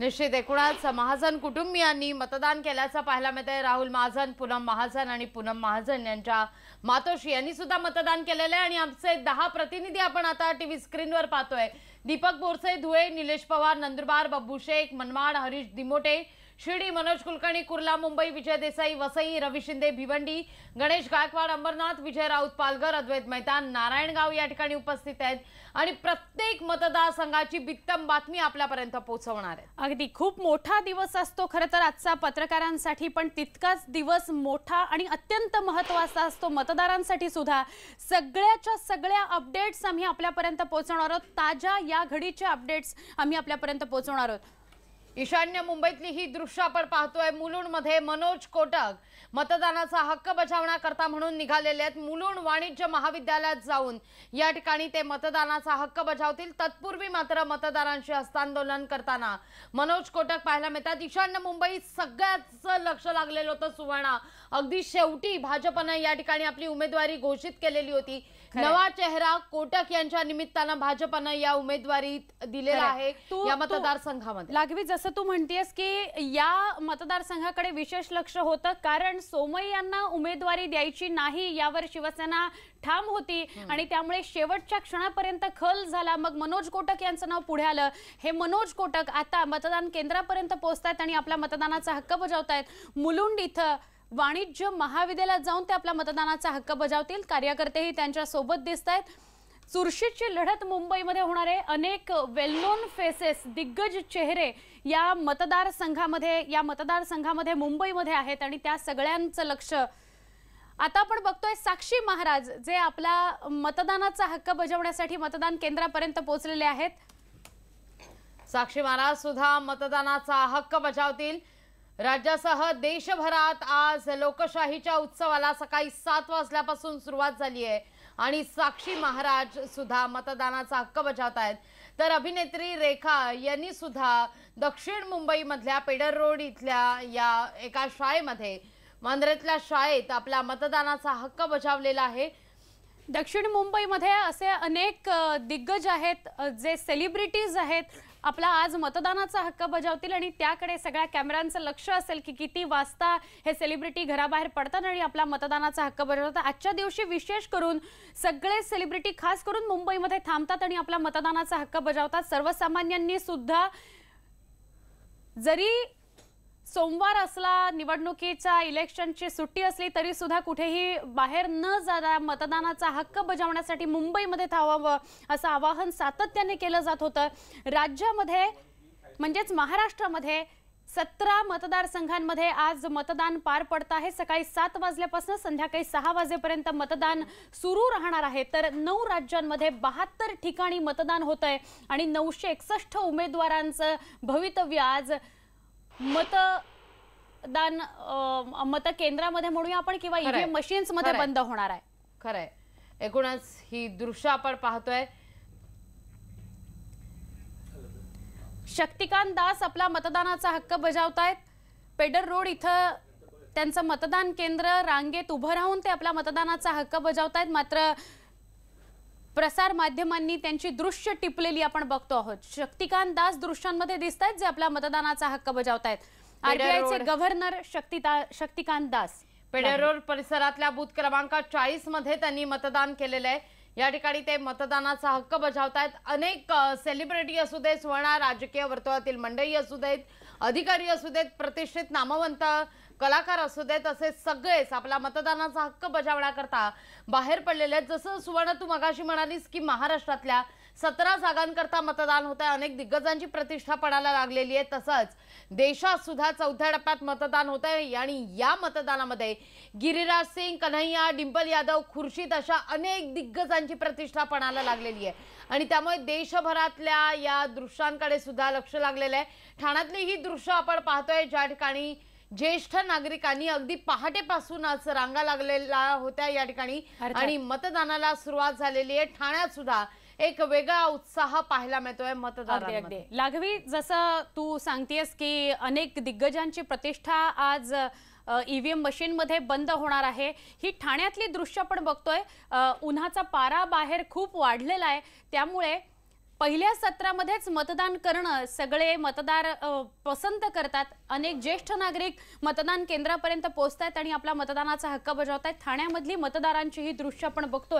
निश्चित एकूणच महाजन कुटुंबियांनी मतदान केल्याचं पाहायला मिळत आहे राहुल महाजन पूनम महाजन आणि पूनम महाजन यांच्या मातोश्री यांनी सुद्धा मतदान केलेलं आहे आणि आमचे दहा प्रतिनिधी आपण आता टीव्ही स्क्रीनवर पाहतोय दीपक बोरसे धुळे निलेश पवार नंदुरबार बब्बू शेख मनमाड हरीश दिमोटे शिर्डी मनोज कुलकर्णी कुर्ला मुंबई विजय देसाई वसई रवी शिंदे भिवंडी गणेश गायकवाड अंबरनाथ विजय राऊत पालघर अद्वैत मैदान नारायणगाव या ठिकाणी उपस्थित आहेत आणि प्रत्येक मतदारसंघाची बित्तम बातमी आपल्यापर्यंत पोहोचवणार आहे अगदी खूप मोठा दिवस असतो खरं तर आजचा पत्रकारांसाठी पण तितकाच दिवस मोठा आणि अत्यंत महत्त्वाचा असतो मतदारांसाठी सुद्धा सगळ्याच्या सगळ्या अपडेट्स आम्ही आपल्यापर्यंत पोहोचवणार आहोत ताज्या या घडीच्या अपडेट्स आम्ही आपल्यापर्यंत पोहोचवणार आहोत ईशान्य मुंबईतली ही दृश्य आपण पाहतोय मुलुंडमध्ये मनोज कोटक मतदानाचा हक्क बजावण्याकरता म्हणून निघालेले आहेत मुलुंड वाणिज्य महाविद्यालयात जाऊन या ठिकाणी ते मतदानाचा हक्क बजावतील तत्पूर्वी मात्र मतदारांशी हस्तांदोलन करताना मनोज कोटक पाहायला मिळतात ईशान्य मुंबईत सगळ्याच लक्ष लागलेलं होतं सुवर्णा अगदी शेवटी भाजपनं या ठिकाणी आपली उमेदवारी घोषित केलेली होती नवा चेहरा कोटक यांच्या निमित्तानं भाजपनं या उमेदवारीत दिलेला आहे या मतदारसंघामध्ये लागवी जसं जसं तू म्हणतेस की या मतदारसंघाकडे विशेष लक्ष होतं कारण सोमय यांना उमेदवारी द्यायची नाही यावर शिवसेना ठाम होती आणि त्यामुळे शेवटच्या क्षणापर्यंत खल झाला मग मनोज कोटक यांचं नाव पुढे आलं हे मनोज कोटक आता मतदान केंद्रापर्यंत पोहोचतायत आणि आपला मतदानाचा हक्क बजावतायत मुलुंड इथं वाणिज्य महाविद्यालयात जाऊन ते आपला मतदानाचा हक्क बजावतील कार्यकर्तेही त्यांच्या सोबत दिसत आहेत चुरशीची लढत मुंबईमध्ये होणारे अनेक वेल नोन फेसेस दिग्गज चेहरे या मतदारसंघामध्ये या मतदारसंघामध्ये मुंबईमध्ये आहेत आणि त्या सगळ्यांचं लक्ष आता आपण बघतोय साक्षी महाराज जे आपला मतदानाचा हक्क बजावण्यासाठी मतदान केंद्रापर्यंत पोहोचलेले आहेत साक्षी महाराज सुद्धा मतदानाचा हक्क बजावतील राज्यासह देशभरात आज लोकशाहीच्या उत्सवाला सकाळी सात वाजल्यापासून सुरुवात झाली आहे आणि साक्षी महाराज सुद्धा मतदानाचा हक्क बजावत आहेत तर अभिनेत्री रेखा यांनी सुद्धा दक्षिण मधल्या पेडर रोड इथल्या या एका शाळेमध्ये मांद्रेतल्या शाळेत आपला मतदानाचा हक्क बजावलेला आहे दक्षिण मुंबईमध्ये असे अनेक दिग्गज आहेत जे सेलिब्रिटीज आहेत आपला आज मतदानाचा हक्क बजावतील आणि त्याकडे सगळ्या कॅमेऱ्यांचं लक्ष असेल की किती वाजता हे सेलिब्रिटी घराबाहेर पडतात आणि आपला मतदानाचा हक्क बजावतात आजच्या दिवशी विशेष करून सगळे सेलिब्रिटी खास करून मुंबईमध्ये थांबतात आणि आपला मतदानाचा हक्क बजावतात सर्वसामान्यांनी सुद्धा जरी सोमवार असला निवडणुकीच्या इलेक्शनची सुट्टी असली तरी सुद्धा कुठेही बाहेर न जाता मतदानाचा हक्क बजावण्यासाठी मुंबईमध्ये थावावं असं आवाहन सातत्याने केलं जात होतं राज्यामध्ये म्हणजेच महाराष्ट्रामध्ये सतरा मतदारसंघांमध्ये आज मतदान पार पडत आहे सकाळी सात वाजल्यापासून संध्याकाळी सहा वाजेपर्यंत मतदान सुरू राहणार आहे तर नऊ राज्यांमध्ये बहात्तर ठिकाणी मतदान होत आहे आणि नऊशे एकसष्ट उमेदवारांचं भवितव्य आज मतदान मत केंद्रामध्ये म्हणूया आपण किंवा ईव्हीएम e मशीन्स मध्ये बंद होणार आहे खरंय एकूणच ही दृश्य आपण पाहतोय शक्तिकांत दास आपला मतदानाचा हक्क बजावतायत पेडर रोड इथं त्यांचं मतदान केंद्र रांगेत उभं राहून ते आपला मतदानाचा हक्क आहेत मात्र प्रसार माध्यमांनी त्यांची दृश्य टिपलेली आपण बघतो आहोत शक्तिकांत दास दृश्यांमध्ये दिसत आहेत जे आपल्या मतदानाचा हक्क बजावतायत आरबीआयचे गव्हर्नर शक्तिकांत दास पेडेरोर परिसरातल्या बूथ क्रमांक चाळीस मध्ये त्यांनी मतदान केलेलं आहे या ठिकाणी ते मतदानाचा हक्क बजावतायत अनेक सेलिब्रिटी असू देत सुवर्ण राजकीय वर्तुळातील मंडळी असू देत अधिकारी असू देत प्रतिष्ठित नामवंत कलाकार असू देत असे सगळेच आपला मतदानाचा हक्क बजावण्याकरता बाहेर पडलेले आहेत जसं सुवर्ण तू मगाशी म्हणालीस की महाराष्ट्रातल्या सतरा जागांकरता मतदान होत आहे अनेक दिग्गजांची प्रतिष्ठा पडायला लागलेली आहे तसंच देशात सुद्धा चौथ्या टप्प्यात मतदान होत आहे आणि या मतदानामध्ये गिरिराज सिंग कन्हैया डिंपल यादव खुर्शीद अशा अनेक दिग्गजांची प्रतिष्ठा पणाला लागलेली आहे आणि त्यामुळे देशभरातल्या या दृश्यांकडे सुद्धा लक्ष लागलेलं आहे ठाण्यातली ही दृश्य आपण पाहतोय ज्या ठिकाणी ज्येष्ठ नागरिकांनी अगदी पहाटेपासूनच रांगा लागलेल्या होत्या या ठिकाणी आणि मतदानाला सुरुवात झालेली आहे ठाण्यात सुद्धा एक वेगळा उत्साह पाहायला मिळतोय मतदाना लाघवी जसं तू सांगतेस की अनेक दिग्गजांची प्रतिष्ठा आज ईव्हीएम e मध्ये बंद होणार आहे ही ठाण्यातली दृश्य आपण बघतोय उन्हाचा पारा बाहेर खूप वाढलेला आहे त्यामुळे पहिल्या सत्रामध्येच मतदान करणं सगळे मतदार पसंत करतात अनेक ज्येष्ठ नागरिक मतदान केंद्रापर्यंत पोहोचत आहेत आणि आपला मतदानाचा हक्क बजावत आहेत ठाण्यामधली मतदारांची ही दृश्य आपण बघतोय